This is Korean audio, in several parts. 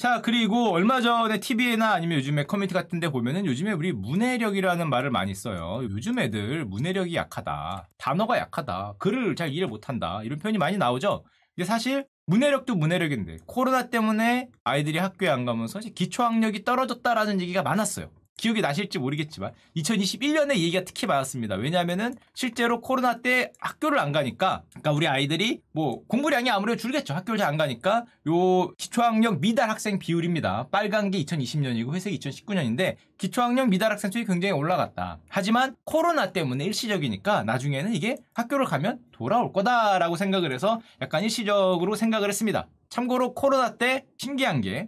자, 그리고 얼마 전에 TV나 에 아니면 요즘에 커뮤니티 같은 데 보면은 요즘에 우리 문해력이라는 말을 많이 써요. 요즘 애들 문해력이 약하다. 단어가 약하다. 글을 잘 이해 를 못한다. 이런 표현이 많이 나오죠. 근데 사실 문해력도 문해력인데 코로나 때문에 아이들이 학교에 안 가면서 기초학력이 떨어졌다라는 얘기가 많았어요. 기억이 나실지 모르겠지만 2021년에 얘기가 특히 많았습니다. 왜냐하면은 실제로 코로나 때 학교를 안 가니까 그러니까 우리 아이들이 뭐 공부량이 아무래도 줄겠죠. 학교를 잘 안 가니까 요 기초학력 미달 학생 비율입니다. 빨간 게 2020년이고 회색이 2019년인데 기초학력 미달 학생 수이 굉장히 올라갔다. 하지만 코로나 때문에 일시적이니까 나중에는 이게 학교를 가면 돌아올 거다라고 생각을 해서 약간 일시적으로 생각을 했습니다. 참고로 코로나 때 신기한 게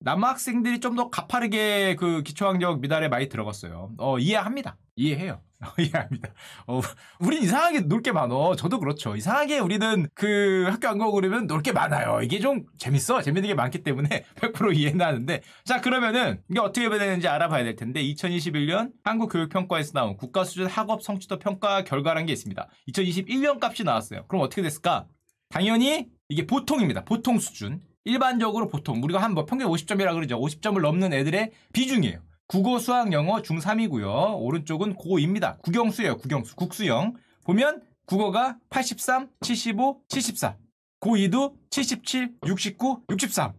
남학생들이 좀 더 가파르게 그 기초학력 미달에 많이 들어갔어요. 어, 이해합니다. 이해해요. 어, 이해합니다. 어, 우린 이상하게 놀 게 많어. 저도 그렇죠. 이상하게 우리는 그 학교 안 가고 그러면 놀 게 많아요. 이게 좀 재밌어. 재밌는 게 많기 때문에 100% 이해는 하는데. 자, 그러면은 이게 어떻게 되는지 알아봐야 될 텐데 2021년 한국교육평가에서 나온 국가수준 학업 성취도 평가 결과란 게 있습니다. 2021년 값이 나왔어요. 그럼 어떻게 됐을까? 당연히 이게 보통입니다. 보통 수준. 일반적으로 보통 우리가 한 번 평균 50점이라 그러죠. 50점을 넘는 애들의 비중이에요. 국어, 수학, 영어 중3이고요. 오른쪽은 고입니다. 국영수예요. 국영수. 국수영. 보면 국어가 83, 75, 74. 고2도 77, 69, 63.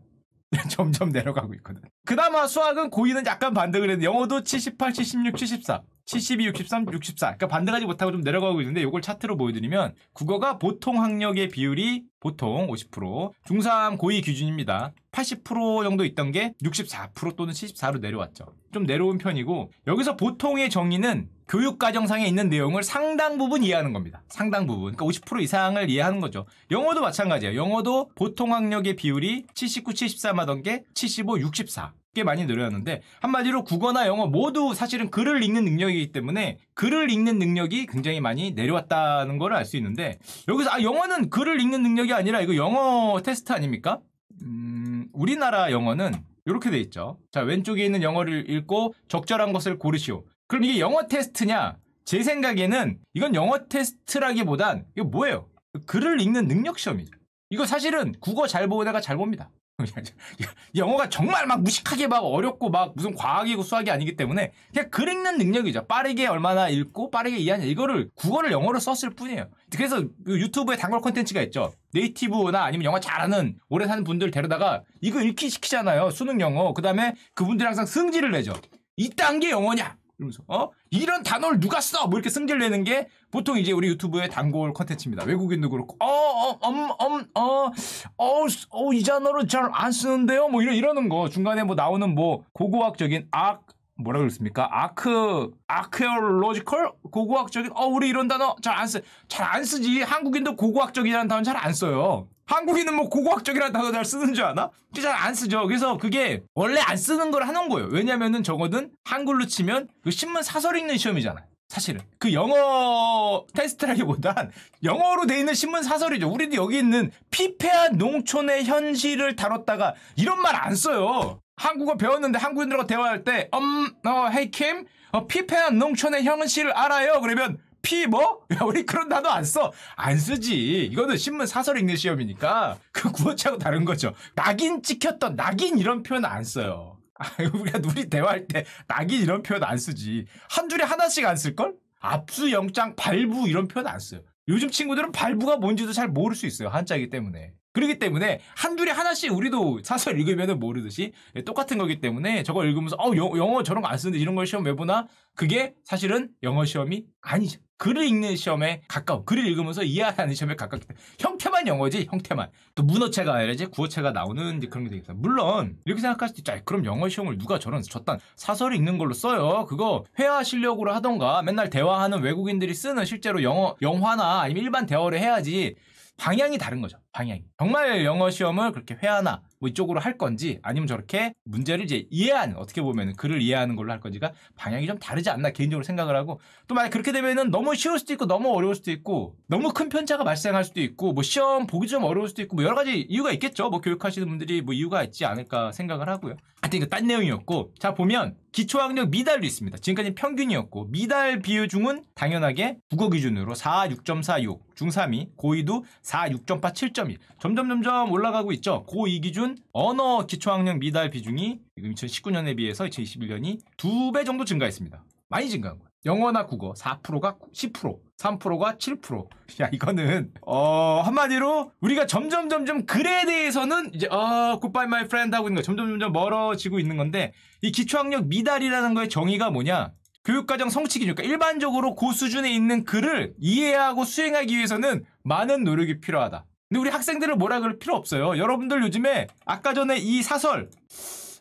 점점 내려가고 있거든. 그나마 수학은 고2는 약간 반등을 했는데 영어도 78, 76, 74. 72, 63, 64. 그러니까 반대가지 못하고 좀 내려가고 있는데 이걸 차트로 보여드리면 국어가 보통 학력의 비율이 보통 50%, 중3 고의 기준입니다. 80% 정도 있던 게 64% 또는 74로 내려왔죠. 좀 내려온 편이고 여기서 보통의 정의는 교육과정상에 있는 내용을 상당 부분 이해하는 겁니다. 상당 부분. 그러니까 50% 이상을 이해하는 거죠. 영어도 마찬가지예요. 영어도 보통 학력의 비율이 79, 73 하던 게 75, 64. 꽤 많이 늘어났는데 한마디로 국어나 영어 모두 사실은 글을 읽는 능력이기 때문에 글을 읽는 능력이 굉장히 많이 내려왔다는 걸 알 수 있는데 여기서 아 영어는 글을 읽는 능력이 아니라 이거 영어 테스트 아닙니까? 음, 우리나라 영어는 이렇게 돼 있죠. 자 왼쪽에 있는 영어를 읽고 적절한 것을 고르시오. 그럼 이게 영어 테스트냐? 제 생각에는 이건 영어 테스트라기보단 이거 뭐예요? 글을 읽는 능력 시험이죠. 이거 사실은 국어 잘 보는 애가 잘 봅니다. 영어가 정말 막 무식하게 막 어렵고 막 무슨 과학이고 수학이 아니기 때문에 그냥 글 읽는 능력이죠. 빠르게 얼마나 읽고 빠르게 이해하냐 이거를 국어를 영어로 썼을 뿐이에요. 그래서 그 유튜브에 단골 콘텐츠가 있죠. 네이티브나 아니면 영어 잘하는 오래 사는 분들 데려다가 이거 읽기 시키잖아요. 수능 영어. 그다음에 그분들이 항상 승질을 내죠. 이딴게 영어냐? 이러면서 어 이런 단어를 누가 써? 뭐 이렇게 승질내는 게 보통 이제 우리 유튜브의 단골 컨텐츠입니다. 외국인도 그렇고 어엄엄어어이 어, 어, 단어를 잘 안 쓰는데요. 뭐 이런 이러는 거 중간에 뭐 나오는 뭐 고고학적인 악 뭐라 그랬습니까? 아크 아크에올로지컬 고고학적인 어 우리 이런 단어 잘 안쓰잘안 쓰지 한국인도 고고학적이라는 단어 잘 안 써요. 한국인은 뭐 고고학적이라는 단어 잘 쓰는 줄 아나? 진짜 잘안 쓰죠. 그래서 그게 원래 안 쓰는 걸 하는 거예요. 왜냐면은 적어는 한글로 치면 그 신문 사설 읽는 시험이잖아요. 사실은 그 영어 테스트라기보단 영어로 돼 있는 신문 사설이죠. 우리도 여기 있는 피폐한 농촌의 현실을 다뤘다가 이런 말 안 써요. 한국어 배웠는데 한국인들하고 대화할 때, 음, 어, 헤이 킴, 어, 피폐한 농촌의 형은 씨를 알아요. 그러면, 피 뭐? 야, 우리 그런 단어 안 써. 안 쓰지. 이거는 신문 사설 읽는 시험이니까 그 구어체하고 다른 거죠. 낙인 찍혔던 낙인 이런 표현 안 써요. 우리가 우리 대화할 때 낙인 이런 표현 안 쓰지. 한 줄에 하나씩 안 쓸걸? 압수영장 발부 이런 표현 안 써요. 요즘 친구들은 발부가 뭔지도 잘 모를 수 있어요. 한자이기 때문에. 그러기 때문에 한둘이 하나씩 우리도 사설 읽으면 모르듯이 예, 똑같은 거기 때문에 저걸 읽으면서 어 영, 영어 저런 거 안 쓰는데 이런 걸 시험 왜 보나 그게 사실은 영어 시험이 아니죠. 글을 읽는 시험에 가까운 글을 읽으면서 이해하는 시험에 가깝기 때문에 형태만 영어지 형태만 또 문어체가 아니라 이제 구어체가 나오는 그런 게되겠어요 물론 이렇게 생각할 수도 있죠 그럼 영어 시험을 누가 저런 저딴 사설을 읽는 걸로 써요 그거 회화 실력으로 하던가 맨날 대화하는 외국인들이 쓰는 실제로 영어 영화나 아니면 일반 대화를 해야지 방향이 다른 거죠. 방향이. 정말 영어 시험을 그렇게 회화나 뭐 이쪽으로 할 건지 아니면 저렇게 문제를 이제 이해하는 어떻게 보면 글을 이해하는 걸로 할 건지가 방향이 좀 다르지 않나 개인적으로 생각을 하고 또 만약 그렇게 되면은 너무 쉬울 수도 있고 너무 어려울 수도 있고 너무 큰 편차가 발생할 수도 있고 뭐 시험 보기 좀 어려울 수도 있고 뭐 여러 가지 이유가 있겠죠. 뭐 교육하시는 분들이 뭐 이유가 있지 않을까 생각을 하고요. 하여튼 이거 딴 내용이었고 자 보면 기초학력 미달도 있습니다. 지금까지 평균이었고 미달 비중은 율 당연하게 국어 기준으로 4, 6.46, 중3이, 고2도 4, 6.8, 7.1 점점 점점 올라가고 있죠. 고2 기준 언어 기초학력 미달 비중이 지금 2019년에 비해서 2021년이 두 배 정도 증가했습니다. 많이 증가한 거예요. 영어나 국어 4%가 10%, 3%가 7%. 야, 이거는 어, 한마디로 우리가 점점 점점 글에 대해서는 이제 어, 굿바이 마이 프렌드 하고 있는 거 점점 점점 멀어지고 있는 건데 이 기초학력 미달이라는 거의 정의가 뭐냐? 교육과정 성취 기준, 그러니까 일반적으로 고 그 수준에 있는 글을 이해하고 수행하기 위해서는 많은 노력이 필요하다. 근데 우리 학생들을 뭐라 그럴 필요 없어요. 여러분들 요즘에 아까 전에 이 사설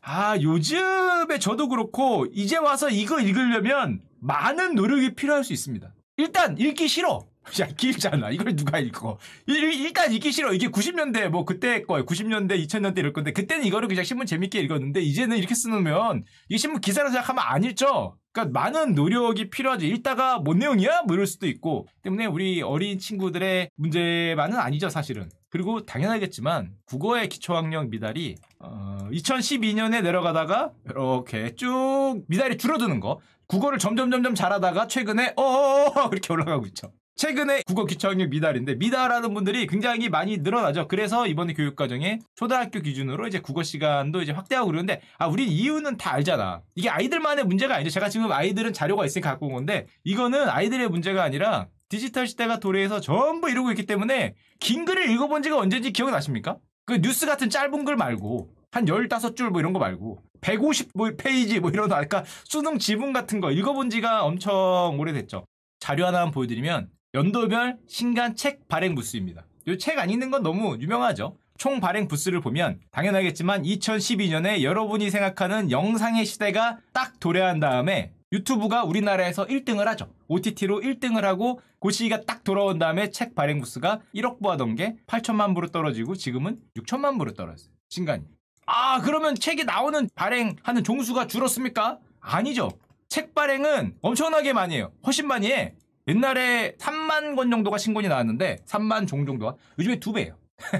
아, 요즘에 저도 그렇고, 이제 와서 이거 읽으려면 많은 노력이 필요할 수 있습니다. 일단, 읽기 싫어. 야, 길잖아. 이걸 누가 읽어. 일, 단 읽기 싫어. 이게 90년대, 뭐, 그때 거예요. 90년대, 2000년대 이럴 건데, 그때는 이거를 그냥 신문 재밌게 읽었는데, 이제는 이렇게 쓰면, 이 신문 기사로 생각하면 안 읽죠? 그러니까 많은 노력이 필요하지 읽다가 뭔 내용이야? 뭐 이럴 수도 있고. 때문에 우리 어린 친구들의 문제만은 아니죠, 사실은. 그리고 당연하겠지만, 국어의 기초학력 미달이 어, 2012년에 내려가다가 이렇게 쭉 미달이 줄어드는 거 국어를 점점점점 잘하다가 최근에 어어어 어, 어, 어, 이렇게 올라가고 있죠. 최근에 국어 기초학력 미달인데 미달하는 분들이 굉장히 많이 늘어나죠. 그래서 이번에 교육과정에 초등학교 기준으로 이제 국어 시간도 이제 확대하고 그러는데 아 우린 이유는 다 알잖아. 이게 아이들만의 문제가 아니죠. 제가 지금 아이들은 자료가 있으니까 갖고 온 건데 이거는 아이들의 문제가 아니라 디지털 시대가 도래해서 전부 이러고 있기 때문에 긴 글을 읽어본 지가 언제인지 기억나십니까? 그 뉴스 같은 짧은 글 말고 한 15줄 뭐 이런 거 말고 150 뭐 페이지 뭐 이런 아까 수능 지문 같은 거 읽어본 지가 엄청 오래됐죠. 자료 하나만 보여드리면 연도별 신간 책 발행 부스입니다이 책 안 읽는 건 너무 유명하죠. 총 발행 부스를 보면 당연하겠지만 2012년에 여러분이 생각하는 영상의 시대가 딱 도래한 다음에 유튜브가 우리나라에서 1등을 하죠. OTT로 1등을 하고 고시기가 그 딱 돌아온 다음에 책 발행 부스가 1억 부 하던 게 8천만 부로 떨어지고 지금은 6천만 부로 떨어졌어요. 신간이. 아 그러면 책이 나오는 발행하는 종수가 줄었습니까? 아니죠. 책 발행은 엄청나게 많이 해요. 훨씬 많이 해. 옛날에 3만 권 정도가 신권이 나왔는데 3만 종 정도가 요즘에 2 배예요.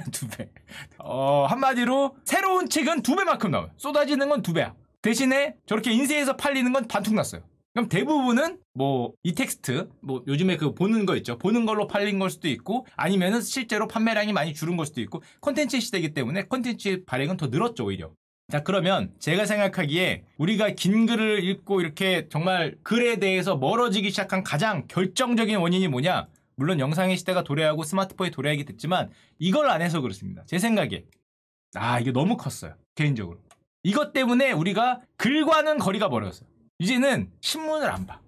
2 배. 어, 한마디로 새로운 책은 2 배만큼 나와요. 쏟아지는 건2 배야. 대신에 저렇게 인쇄해서 팔리는 건반통났어요 그럼 대부분은 뭐 이 텍스트 뭐 요즘에 그 보는 거 있죠 보는 걸로 팔린 걸 수도 있고 아니면은 실제로 판매량이 많이 줄은 걸 수도 있고 콘텐츠 시대이기 때문에 콘텐츠의 발행은 더 늘었죠 오히려 자 그러면 제가 생각하기에 우리가 긴 글을 읽고 이렇게 정말 글에 대해서 멀어지기 시작한 가장 결정적인 원인이 뭐냐 물론 영상의 시대가 도래하고 스마트폰이 도래하게 됐지만 이걸 안 해서 그렇습니다 제 생각에 아 이게 너무 컸어요 개인적으로 이것 때문에 우리가 글과는 거리가 멀었어요 이제는 신문을 안 봐.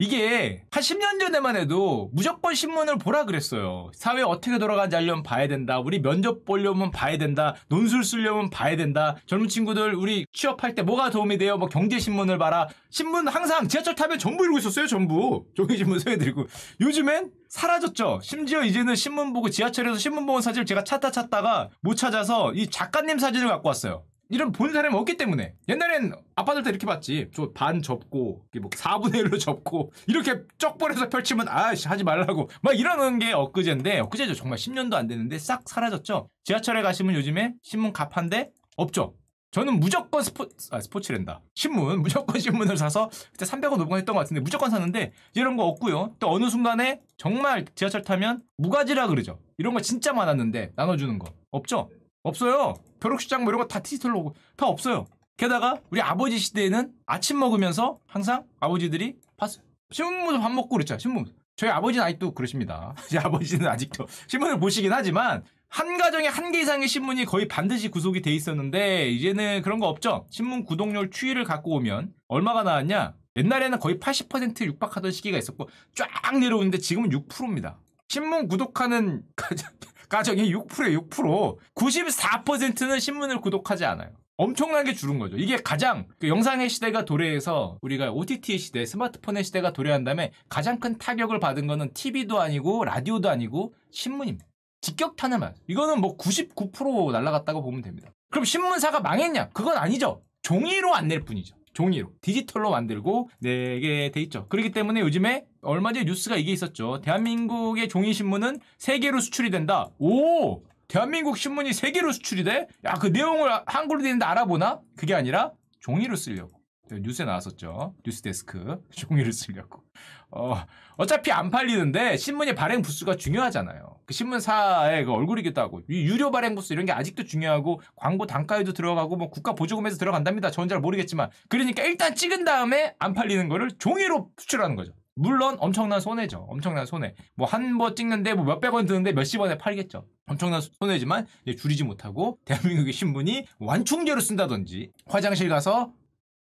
이게 한 10년 전에만 해도 무조건 신문을 보라 그랬어요. 사회 어떻게 돌아가는지 알려면 봐야 된다. 우리 면접 보려면 봐야 된다. 논술 쓰려면 봐야 된다. 젊은 친구들 우리 취업할 때 뭐가 도움이 돼요? 뭐 경제신문을 봐라. 신문 항상 지하철 타면 전부 읽고 있었어요. 전부. 종이신문 소개드리고. 요즘엔 사라졌죠. 심지어 이제는 신문 보고 지하철에서 신문 보는 사진을 제가 찾다 찾다가 못 찾아서 이 작가님 사진을 갖고 왔어요. 이런 본 사람이 없기 때문에 옛날엔 아빠들 다 이렇게 봤지 저 반 접고 뭐 4분의 1로 접고 이렇게 뭐 쩍벌해서 펼치면 아씨 하지 말라고 막 이러는 게 엊그제인데 엊그제죠 정말 10년도 안 됐는데 싹 사라졌죠 지하철에 가시면 요즘에 신문 가판대 없죠 저는 무조건 스포, 아, 스포츠랜다. 신문, 무조건 신문을 사서 그때 300원, 5 0 했던 것 같은데 무조건 샀는데 이런 거 없고요. 또 어느 순간에 정말 지하철 타면 무가지라 그러죠. 이런 거 진짜 많았는데 나눠주는 거. 없죠? 없어요. 벼룩시장 뭐 이런 거 다 디지털로 오고 다 없어요. 게다가 우리 아버지 시대에는 아침 먹으면서 항상 아버지들이 봤어요. 신문보면서 밥 먹고 그랬죠. 신문. 저희 아버지는 아직도 그러십니다. 제 아버지는 아직도 신문을 보시긴 하지만 한 가정에 한 개 이상의 신문이 거의 반드시 구속이 돼 있었는데 이제는 그런 거 없죠. 신문 구독률 추이를 갖고 오면 얼마가 나왔냐? 옛날에는 거의 80% 육박하던 시기가 있었고 쫙 내려오는데 지금은 6%입니다. 신문 구독하는 가장 가정의 6%에 6% 94%는 신문을 구독하지 않아요. 엄청나게 줄은 거죠. 이게 가장 그 영상의 시대가 도래해서 우리가 OTT의 시대, 스마트폰의 시대가 도래한 다음에 가장 큰 타격을 받은 거는 TV도 아니고 라디오도 아니고 신문입니다. 직격탄을 맞. 아요 이거는 뭐 99% 날라갔다고 보면 됩니다. 그럼 신문사가 망했냐? 그건 아니죠. 종이로 안 낼 뿐이죠. 종이로 디지털로 만들고 내게 돼 있죠. 그렇기 때문에 요즘에 얼마 전에 뉴스가 이게 있었죠. 대한민국의 종이 신문은 세계로 수출이 된다. 오! 대한민국 신문이 세계로 수출이 돼? 야, 그 내용을 한글로 되는데 알아보나? 그게 아니라 종이로 쓰려고. 뉴스에 나왔었죠. 뉴스데스크 종이를 쓰려고. 어, 어차피 안 팔리는데 신문의 발행 부수가 중요하잖아요. 그 신문사의 그 얼굴이기도 하고 유료 발행 부수 이런 게 아직도 중요하고 광고 단가에도 들어가고 뭐 국가 보조금에서 들어간답니다. 저전잘 모르겠지만 그러니까 일단 찍은 다음에 안 팔리는 거를 종이로 수출하는 거죠. 물론 엄청난 손해죠. 엄청난 손해. 뭐 한 번 찍는데 뭐 몇백 원 드는데 몇십 원에 팔겠죠. 엄청난 손해지만 줄이지 못하고 대한민국의 신문이 완충제로 쓴다든지 화장실 가서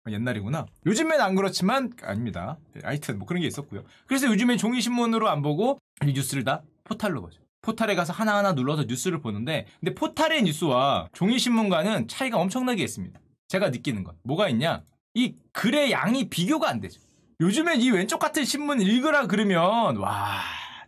아, 옛날이구나. 요즘엔 안 그렇지만 아닙니다. 예, 하여튼 뭐 그런 게 있었고요. 그래서 요즘엔 종이 신문으로 안 보고 이 뉴스를 다 포탈로 보죠. 포탈에 가서 하나하나 눌러서 뉴스를 보는데 근데 포탈의 뉴스와 종이 신문과는 차이가 엄청나게 있습니다. 제가 느끼는 건 뭐가 있냐? 이 글의 양이 비교가 안 되죠. 요즘엔이 왼쪽 같은 신문 읽으라 그러면 와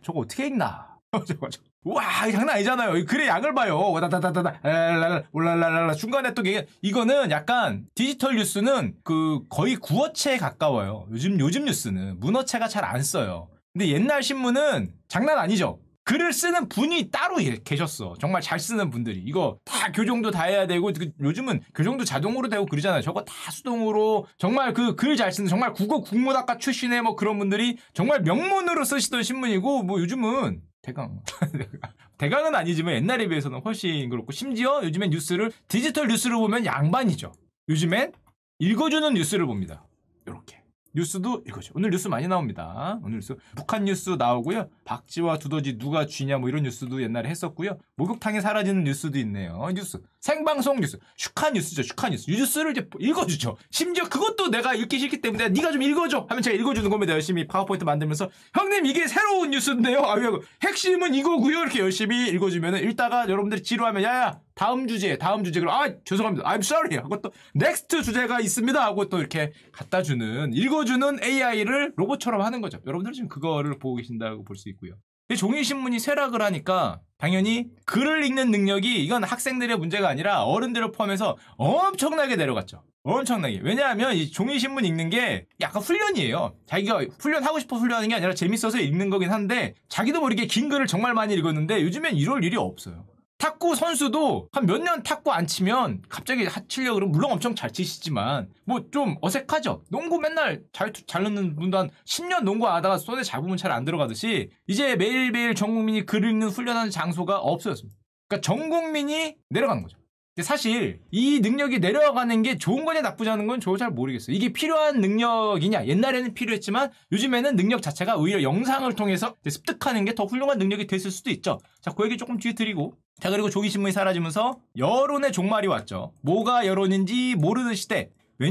저거 어떻게 읽나? 저거 저거 와 장난 아니잖아요. 그래 양을 봐요. 와 다다다다다 올랄랄랄라 중간에 또 이게 이거는 약간 디지털 뉴스는 그 거의 구어체에 가까워요. 요즘 요즘 뉴스는 문어체가 잘 안 써요. 근데 옛날 신문은 장난 아니죠. 글을 쓰는 분이 따로 계셨어. 정말 잘 쓰는 분들이. 이거 다 교정도 다 해야 되고, 그 요즘은 교정도 자동으로 되고 그러잖아요. 저거 다 수동으로. 정말 그 글 잘 쓰는, 정말 국어 국문학과 출신의 뭐 그런 분들이 정말 명문으로 쓰시던 신문이고, 뭐 요즘은 대강. 대강은 아니지만 옛날에 비해서는 훨씬 그렇고 심지어 요즘엔 뉴스를 디지털 뉴스를 보면 양반이죠. 요즘엔 읽어주는 뉴스를 봅니다. 이렇게. 뉴스도 이거죠. 오늘 뉴스 많이 나옵니다. 오늘 뉴스 북한 뉴스 나오고요. 박쥐와 두더지 누가 쥐냐 뭐 이런 뉴스도 옛날에 했었고요. 목욕탕에 사라지는 뉴스도 있네요. 뉴스 생방송 뉴스 축하 뉴스죠. 축하 뉴스 뉴스를 이제 읽어주죠. 심지어 그것도 내가 읽기 싫기 때문에 네가 좀 읽어줘 하면 제가 읽어주는 겁니다. 열심히 파워포인트 만들면서 형님 이게 새로운 뉴스인데요. 아, 유 핵심은 이거고요. 이렇게 열심히 읽어주면 은 읽다가 여러분들이 지루하면 야야 다음 주제, 다음 주제. 그 아, 죄송합니다. I'm sorry. 하고 또, next 주제가 있습니다. 하고 또 이렇게 갖다 주는, 읽어주는 AI를 로봇처럼 하는 거죠. 여러분들 지금 그거를 보고 계신다고 볼 수 있고요. 종이신문이 쇠락을 하니까 당연히 글을 읽는 능력이 이건 학생들의 문제가 아니라 어른들을 포함해서 엄청나게 내려갔죠. 엄청나게. 왜냐하면 이 종이신문 읽는 게 약간 훈련이에요. 자기가 훈련하고 싶어 훈련하는 게 아니라 재밌어서 읽는 거긴 한데 자기도 모르게 긴 글을 정말 많이 읽었는데 요즘엔 이럴 일이 없어요. 탁구 선수도 한 몇 년 탁구 안 치면 갑자기 하치려고 그러면 물론 엄청 잘 치시지만 뭐 좀 어색하죠. 농구 맨날 잘, 잘 넣는 분도 한 10년 농구 하다가 손에 잡으면 잘 안 들어가듯이 이제 매일매일 전 국민이 글 읽는 훈련하는 장소가 없어졌습니다. 그러니까 전 국민이 내려간 거죠. 사실 이 능력이 내려가는 게 좋은 거냐 나쁘지 않은 건 저도 잘 모르겠어요. 이게 필요한 능력이냐 옛날에는 필요했지만 요즘에는 능력 자체가 오히려 영상을 통해서 습득하는 게 더 훌륭한 능력이 됐을 수도 있죠. 자, 그 얘기 조금 뒤에 드리고 자 그리고 종이신문이 사라지면서 여론의 종말이 왔죠. 뭐가 여론인지 모르는 시대.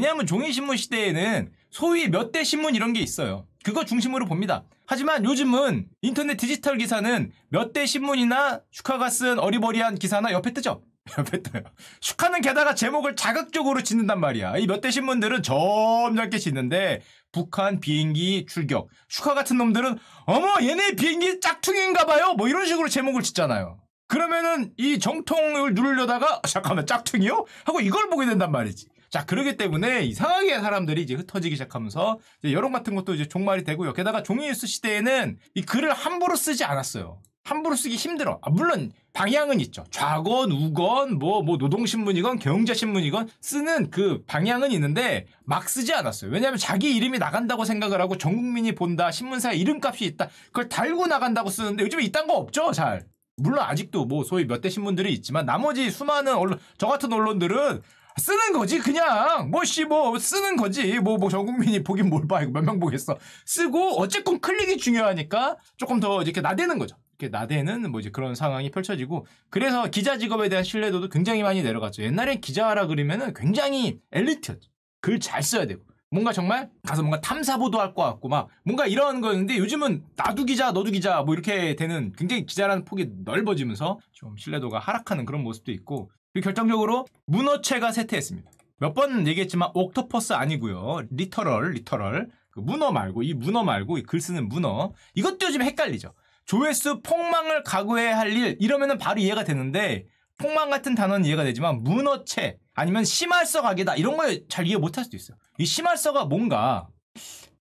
왜냐하면 종이신문 시대에는 소위 몇 대 신문 이런 게 있어요. 그거 중심으로 봅니다. 하지만 요즘은 인터넷 디지털 기사는 몇 대 신문이나 축하가쓴 어리버리한 기사나 옆에 뜨죠. 뱉어요. 축하는 게다가 제목을 자극적으로 짓는단 말이야. 이 몇 대 신문들은 점잖게 짓는데 북한 비행기 출격. 축하 같은 놈들은 어머 얘네 비행기 짝퉁인가 봐요. 뭐 이런 식으로 제목을 짓잖아요. 그러면은 이 정통을 누르려다가 아, 잠깐만 짝퉁이요? 하고 이걸 보게 된단 말이지. 자, 그러기 때문에 이상하게 사람들이 이제 흩어지기 시작하면서 이제 여론 같은 것도 이제 종말이 되고요. 게다가 종이 뉴스 시대에는 이 글을 함부로 쓰지 않았어요. 함부로 쓰기 힘들어. 아, 물론 방향은 있죠. 좌건, 우건, 뭐, 뭐, 노동신문이건, 경제신문이건 쓰는 그 방향은 있는데 막 쓰지 않았어요. 왜냐하면 자기 이름이 나간다고 생각을 하고 전 국민이 본다, 신문사에 이름값이 있다, 그걸 달고 나간다고 쓰는데 요즘에 이딴 거 없죠, 잘. 물론 아직도 뭐 소위 몇 대 신문들이 있지만 나머지 수많은 언론, 저 같은 언론들은 쓰는 거지 그냥 뭐 씨뭐 뭐 쓰는 거지 뭐 뭐전 국민이 보긴 뭘봐 이거 몇 명 보겠어 쓰고 어쨌건 클릭이 중요하니까 조금 더 이렇게 나대는 거죠 이렇게 나대는 뭐 이제 그런 상황이 펼쳐지고 그래서 기자 직업에 대한 신뢰도도 굉장히 많이 내려갔죠. 옛날에 기자라 그러면은 굉장히 엘리트였죠. 글 잘 써야 되고 뭔가 정말 가서 뭔가 탐사보도 할 것 같고 막 뭔가 이런 거였는데 요즘은 나도 기자 너도 기자 뭐 이렇게 되는 굉장히 기자라는 폭이 넓어지면서 좀 신뢰도가 하락하는 그런 모습도 있고 그리고 결정적으로 문어체가 쇠퇴했습니다. 몇 번 얘기했지만 옥토퍼스 아니고요 리터럴 리터럴 그 문어 말고 이 문어 말고 이 글 쓰는 문어 이것도 요즘 헷갈리죠. 조회수 폭망을 각오해야 할 일이러면 바로 이해가 되는데 폭망 같은 단어는 이해가 되지만 문어체 아니면 심할서 가게다 이런 걸 잘 이해 못할 수도 있어요. 이 심할서가 뭔가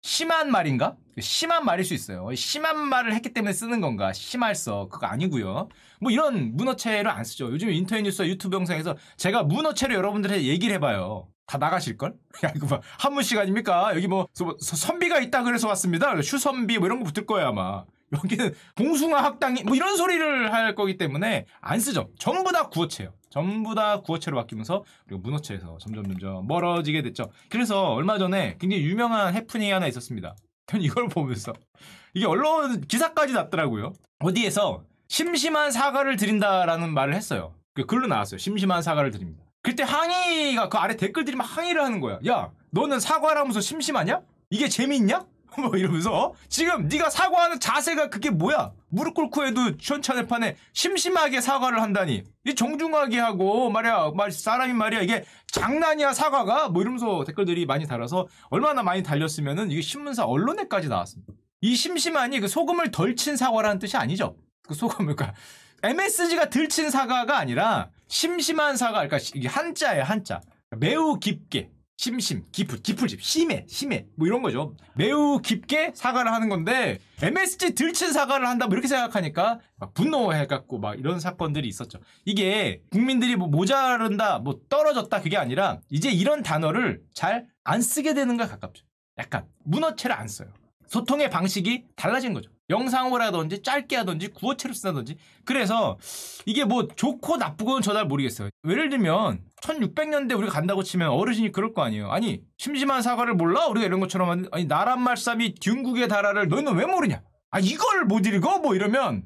심한 말인가? 심한 말일 수 있어요. 심한 말을 했기 때문에 쓰는 건가? 심할서 그거 아니고요. 뭐 이런 문어체를 안 쓰죠. 요즘 인터넷 뉴스와 유튜브 영상에서 제가 문어체로 여러분들한테 얘기를 해봐요. 다 나가실걸? 야, 이거 봐. 한문 시간입니까? 여기 뭐, 선비가 있다 그래서 왔습니다. 슈선비 뭐 이런 거 붙을 거예요, 아마. 여기는 봉숭아 학당이 뭐 이런 소리를 할 거기 때문에 안 쓰죠. 전부 다 구어체예요. 전부 다 구어체로 바뀌면서 그리고 문어체에서 점점 점점 멀어지게 됐죠. 그래서 얼마 전에 굉장히 유명한 해프닝이 하나 있었습니다. 전 이걸 보면서 이게 언론 기사까지 났더라고요. 어디에서 심심한 사과를 드린다라는 말을 했어요. 그 글로 나왔어요. 심심한 사과를 드립니다. 그때 항의가 그 아래 댓글들이 막 항의를 하는 거야. 야, 너는 사과라면서 심심하냐? 이게 재미있냐? 뭐 이러면서 지금 네가 사과하는 자세가 그게 뭐야? 무릎 꿇고 해도 시원찮을 판에 심심하게 사과를 한다니 이 정중하게 하고 말이야 말 사람이 말이야 이게 장난이야 사과가 뭐 이러면서 댓글들이 많이 달아서 얼마나 많이 달렸으면은 이게 신문사 언론에까지 나왔습니다. 이 심심하니 그 소금을 덜친 사과라는 뜻이 아니죠. 그 소금을 그러니까 MSG가 덜친 사과가 아니라 심심한 사과 그러니까 이게 한자예요 한자 매우 깊게 심심, 깊은, 깊을집, 심해, 심해 뭐 이런 거죠. 매우 깊게 사과를 하는 건데 MSG 들친 사과를 한다 뭐 이렇게 생각하니까 막 분노해갖고 막 이런 사건들이 있었죠. 이게 국민들이 뭐 모자른다, 뭐 떨어졌다 그게 아니라 이제 이런 단어를 잘 안 쓰게 되는 걸 가깝죠. 약간 문어체를 안 써요. 소통의 방식이 달라진 거죠. 영상으로 하든지 짧게 하든지 구어체로 쓰다든지 그래서 이게 뭐 좋고 나쁘고는 저 잘 모르겠어요 예를 들면 1600년대 우리가 간다고 치면 어르신이 그럴 거 아니에요 아니 심심한 사과를 몰라? 우리가 이런 것처럼 아니 나란 말싸이 중국의 달아를 너희는 왜 모르냐 아 이걸 못 읽어? 뭐 이러면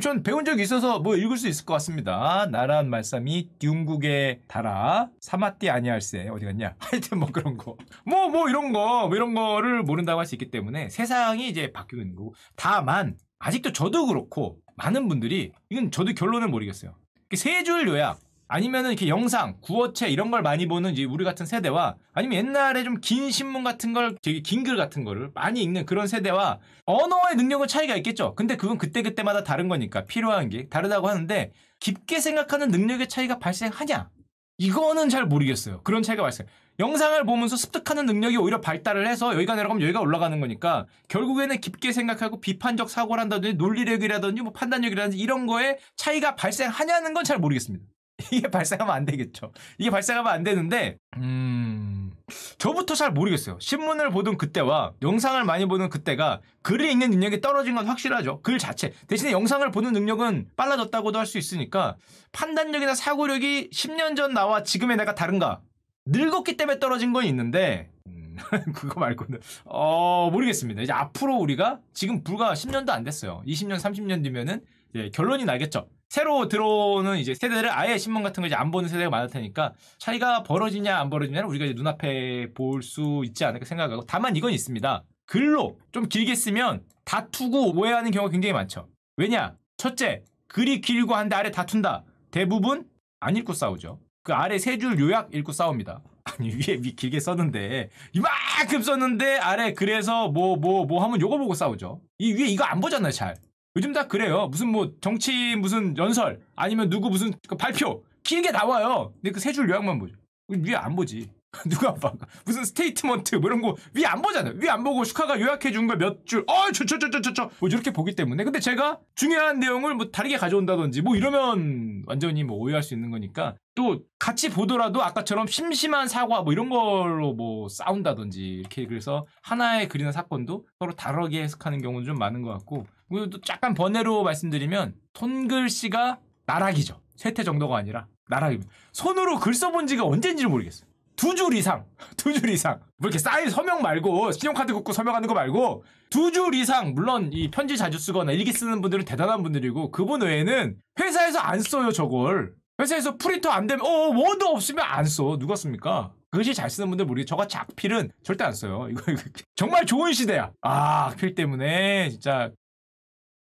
전 배운 적이 있어서 뭐 읽을 수 있을 것 같습니다. 나란 말싸미 듀국의 달아 사마띠 아니할세 어디 갔냐 하여튼 뭐 그런 거 뭐뭐 뭐 이런 거 뭐 이런 거를 모른다고 할 수 있기 때문에 세상이 이제 바뀌는 거고 다만 아직도 저도 그렇고 많은 분들이 이건 저도 결론을 모르겠어요. 그 세줄 요약 아니면은 이렇게 영상, 구어체 이런 걸 많이 보는 이제 우리 같은 세대와 아니면 옛날에 좀 긴 신문 같은 걸 되게 긴 글 같은 거를 많이 읽는 그런 세대와 언어의 능력은 차이가 있겠죠. 근데 그건 그때그때마다 다른 거니까 필요한 게 다르다고 하는데 깊게 생각하는 능력의 차이가 발생하냐? 이거는 잘 모르겠어요. 그런 차이가 발생. 영상을 보면서 습득하는 능력이 오히려 발달을 해서 여기가 내려가면 여기가 올라가는 거니까 결국에는 깊게 생각하고 비판적 사고를 한다든지 논리력이라든지 뭐 판단력이라든지 이런 거에 차이가 발생하냐는 건 잘 모르겠습니다. 이게 발생하면 안 되겠죠. 이게 발생하면 안 되는데, 음, 저부터 잘 모르겠어요. 신문을 보던 그때와 영상을 많이 보는 그때가 글을 읽는 능력이 떨어진 건 확실하죠. 글 자체. 대신에 영상을 보는 능력은 빨라졌다고도 할 수 있으니까 판단력이나 사고력이 10년 전 나와 지금의 내가 다른가? 늙었기 때문에 떨어진 건 있는데, 음, 그거 말고는, 어, 모르겠습니다. 이제 앞으로 우리가 지금 불과 10년도 안 됐어요. 20년, 30년 뒤면은 네, 결론이 나겠죠. 새로 들어오는 이제 세대를 아예 신문 같은 거 이제 안 보는 세대가 많을 테니까 차이가 벌어지냐 안벌어지냐는 우리가 이제 눈앞에 볼 수 있지 않을까 생각하고 다만 이건 있습니다. 글로 좀 길게 쓰면 다투고 오해하는 경우가 굉장히 많죠. 왜냐? 첫째, 글이 길고 한데 아래 다툰다. 대부분 안 읽고 싸우죠. 그 아래 세 줄 요약 읽고 싸웁니다. 아니 위에 길게 썼는데 이만큼 썼는데 아래 그래서 뭐 뭐뭐 뭐, 뭐 하면 요거 보고 싸우죠. 이 위에 이거 안 보잖아요 잘. 요즘 다 그래요. 무슨 뭐 정치 무슨 연설 아니면 누구 무슨 그 발표 길게 나와요. 근데 그 세 줄 요약만 보죠. 그 위에 안 보지. 누가 봐. 무슨 스테이트먼트 뭐 이런 거 위에 안 보잖아요. 위에 안 보고 슈카가 요약해 준 거 몇 줄. 어, 이 저저저저저저. 뭐 이렇게 보기 때문에. 근데 제가 중요한 내용을 뭐 다르게 가져온다든지 뭐 이러면 완전히 뭐 오해할 수 있는 거니까 또 같이 보더라도 아까처럼 심심한 사과 뭐 이런 걸로 뭐 싸운다든지 이렇게 그래서 하나의 그이나 사건도 서로 다르게 해석하는 경우는 좀 많은 것 같고 그리고 또 약간 번외로 말씀드리면 손글씨가 나락이죠. 세태 정도가 아니라 나락입니다. 손으로 글 써본 지가 언젠지 모르겠어요. 두 줄 이상, 두 줄 이상. 뭐 이렇게 사인 서명 말고 신용카드 긋고 서명하는 거 말고 두 줄 이상. 물론 이 편지 자주 쓰거나 일기 쓰는 분들은 대단한 분들이고 그분 외에는 회사에서 안 써요 저걸. 회사에서 프린터 안 되면 어 원도 없으면 안 써. 누가 씁니까? 그것이 잘 쓰는 분들 모르겠 저가 작필은 절대 안 써요. 이거 정말 좋은 시대야. 아, 필 때문에 진짜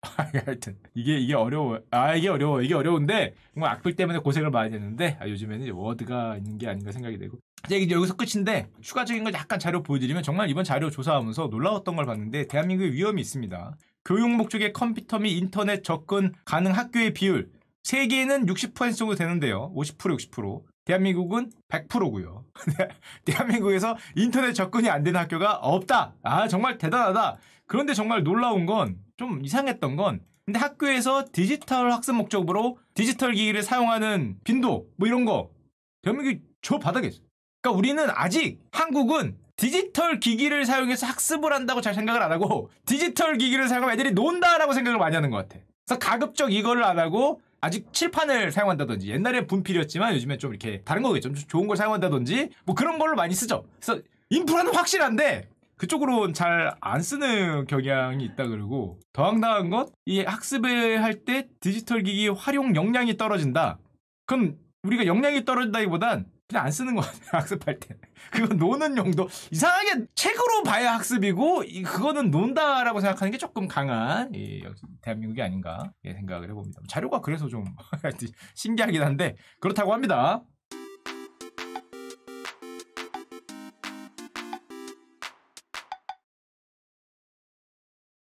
하여튼 이게 이게 어려워. 아 이게 어려워. 이게 어려운데 정말 악플 때문에 고생을 많이 했는데 아, 요즘에는 워드가 있는 게 아닌가 생각이 되고. 이제 여기서 끝인데 추가적인 걸 약간 자료 보여드리면 정말 이번 자료 조사하면서 놀라웠던 걸 봤는데 대한민국의 위험이 있습니다. 교육 목적의 컴퓨터 및 인터넷 접근 가능 학교의 비율 세계는 60% 정도 되는데요. 50% 60%. 대한민국은 100%고요. 대한민국에서 인터넷 접근이 안 되는 학교가 없다. 아 정말 대단하다. 그런데 정말 놀라운 건 좀 이상했던 건 근데 학교에서 디지털 학습 목적으로 디지털 기기를 사용하는 빈도 뭐 이런 거 대한민국이 저 바닥에 있어. 그러니까 우리는 아직 한국은 디지털 기기를 사용해서 학습을 한다고 잘 생각을 안 하고 디지털 기기를 사용하면 애들이 논다라고 생각을 많이 하는 것 같아. 그래서 가급적 이거를 안 하고 아직 칠판을 사용한다든지 옛날에 분필이었지만 요즘에좀 이렇게 다른 거겠죠. 좀 좋은 걸 사용한다든지 뭐 그런 걸로 많이 쓰죠. 그래서 인프라는 확실한데 그쪽으로는 잘안 쓰는 경향이 있다 그러고 더 황당한 건이 학습을 할 때 디지털 기기 활용 역량이 떨어진다. 그럼 우리가 역량이 떨어진다기보단 그냥 안 쓰는 것 같아요. 학습할 때. 그거 노는 용도. 이상하게 책으로 봐야 학습이고 그거는 논다라고 생각하는 게 조금 강한 예, 대한민국이 아닌가 예, 생각을 해봅니다. 자료가 그래서 좀 신기하긴 한데 그렇다고 합니다.